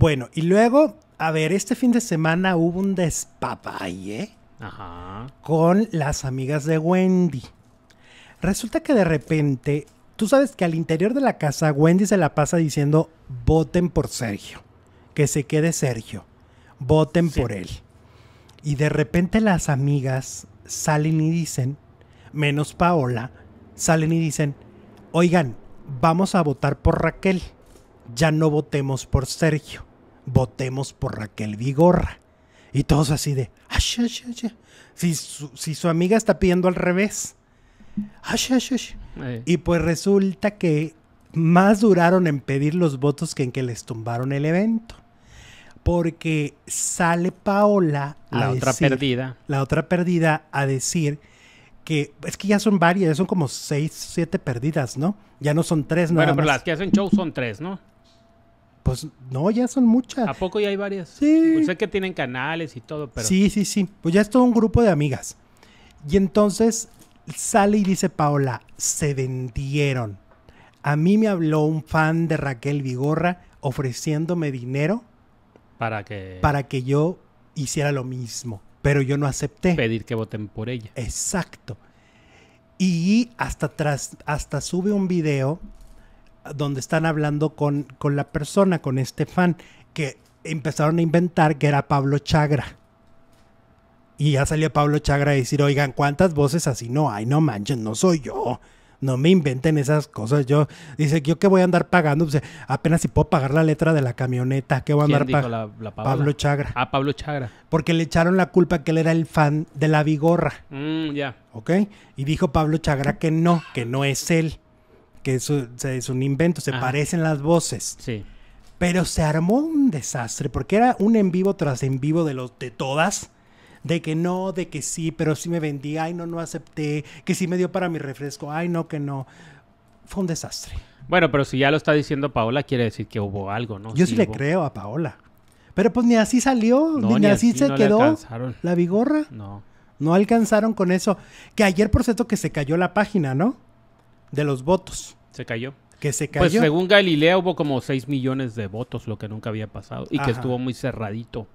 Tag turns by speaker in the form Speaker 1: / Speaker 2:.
Speaker 1: Bueno, y luego, a ver, este fin de semana hubo un despapalle con las amigas de Wendy. Resulta que de repente, tú sabes que al interior de la casa Wendy se la pasa diciendo, voten por Sergio, que se quede Sergio, voten por él. Y de repente las amigas salen y dicen, menos Paola, salen y dicen, oigan, vamos a votar por Raquel, ya no votemos por Sergio votemos por Raquel Vigorra. Y todos así de, Si, su, amiga está pidiendo al revés. Eh. Y pues resulta que más duraron en pedir los votos que en que les tumbaron el evento. Porque sale Paola. La otra
Speaker 2: perdida.
Speaker 1: La otra perdida a decir que es que ya son varias, ya son como seis, siete perdidas, ¿no? Ya no son tres, no Bueno, pero las
Speaker 2: que hacen show son tres, ¿no?
Speaker 1: Pues no, ya son muchas.
Speaker 2: ¿A poco ya hay varias? Sí. Pues sé que tienen canales y todo, pero.
Speaker 1: Sí, sí, sí. Pues ya es todo un grupo de amigas. Y entonces sale y dice Paola, se vendieron. A mí me habló un fan de Raquel Vigorra ofreciéndome dinero. Para que. Para que yo hiciera lo mismo. Pero yo no acepté. Pedir que voten por ella. Exacto. Y hasta, hasta sube un video donde están hablando con, con la persona, con este fan, que empezaron a inventar que era Pablo Chagra. Y ya salió Pablo Chagra a decir, oigan, ¿cuántas voces así no hay? No manches, no soy yo. No me inventen esas cosas. Yo, dice, ¿yo qué voy a andar pagando? Pues, apenas si puedo pagar la letra de la camioneta, ¿qué voy a andar pagando?
Speaker 2: Pablo Chagra. Ah, Pablo Chagra.
Speaker 1: Porque le echaron la culpa que él era el fan de la vigorra. Mm, ya. ¿Ok? Y dijo Pablo Chagra que no, que no es él que es, es un invento, se parecen las voces. Sí. Pero se armó un desastre, porque era un en vivo tras en vivo de los de todas. De que no, de que sí, pero sí me vendí, ay no, no acepté, que sí me dio para mi refresco, ay no, que no. Fue un desastre.
Speaker 2: Bueno, pero si ya lo está diciendo Paola, quiere decir que hubo algo, ¿no? Yo sí, le creo
Speaker 1: a Paola. Pero pues ni así salió, ni, así, se quedó la vigorra. No. No alcanzaron con eso. Que ayer, por cierto, que se cayó la página, ¿no? de los votos. Se cayó. Que se pues cayó. Pues según
Speaker 2: Galilea hubo como 6 millones de votos, lo que nunca había pasado, y que estuvo muy cerradito.